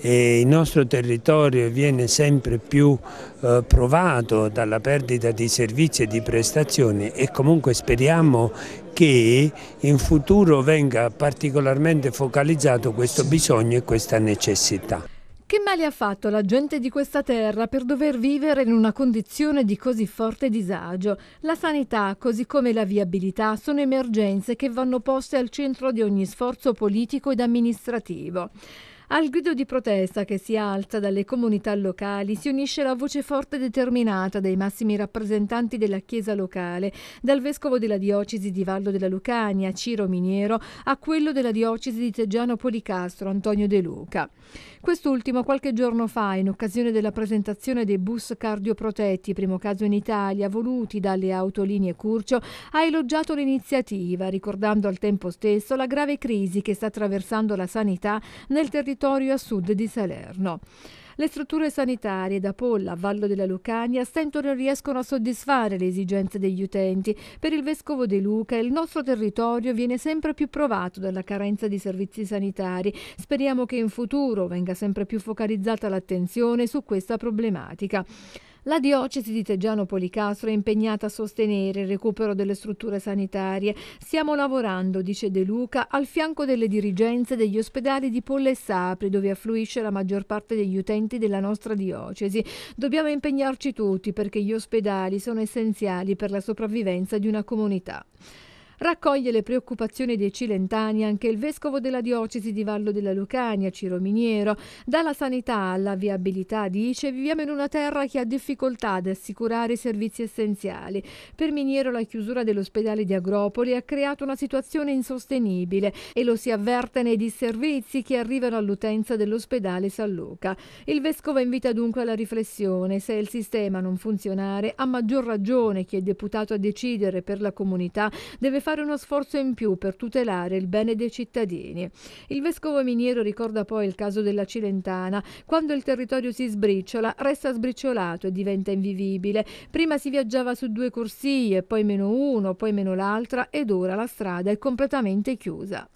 e il nostro territorio viene sempre più eh, provato dalla perdita di servizi e di prestazioni e comunque speriamo che in futuro venga particolarmente focalizzato questo bisogno e questa necessità. Che male ha fatto la gente di questa terra per dover vivere in una condizione di così forte disagio? La sanità, così come la viabilità, sono emergenze che vanno poste al centro di ogni sforzo politico ed amministrativo. Al grido di protesta che si alza dalle comunità locali si unisce la voce forte e determinata dei massimi rappresentanti della Chiesa locale, dal vescovo della diocesi di Vallo della Lucania, Ciro Miniero, a quello della diocesi di Teggiano Policastro, Antonio De Luca. Quest'ultimo qualche giorno fa, in occasione della presentazione dei bus cardioprotetti, primo caso in Italia, voluti dalle autolinee Curcio, ha elogiato l'iniziativa, ricordando al tempo stesso la grave crisi che sta attraversando la sanità nel territorio territorio a sud di Salerno. Le strutture sanitarie da Polla a Vallo della Lucania stento non riescono a soddisfare le esigenze degli utenti. Per il Vescovo De Luca il nostro territorio viene sempre più provato dalla carenza di servizi sanitari. Speriamo che in futuro venga sempre più focalizzata l'attenzione su questa problematica. La diocesi di Teggiano Policastro è impegnata a sostenere il recupero delle strutture sanitarie. Stiamo lavorando, dice De Luca, al fianco delle dirigenze degli ospedali di Polle e Sapri, dove affluisce la maggior parte degli utenti della nostra diocesi. Dobbiamo impegnarci tutti perché gli ospedali sono essenziali per la sopravvivenza di una comunità. Raccoglie le preoccupazioni dei cilentani anche il vescovo della diocesi di Vallo della Lucania, Ciro Miniero. Dalla sanità alla viabilità, dice, viviamo in una terra che ha difficoltà ad assicurare i servizi essenziali. Per Miniero la chiusura dell'ospedale di Agropoli ha creato una situazione insostenibile e lo si avverte nei disservizi che arrivano all'utenza dell'ospedale San Luca. Il vescovo invita dunque alla riflessione. Se il sistema non funzionare, a maggior ragione chi è deputato a decidere per la comunità deve fare fare uno sforzo in più per tutelare il bene dei cittadini. Il vescovo Miniero ricorda poi il caso della Cilentana. Quando il territorio si sbriciola, resta sbriciolato e diventa invivibile. Prima si viaggiava su due corsie, poi meno uno, poi meno l'altra ed ora la strada è completamente chiusa.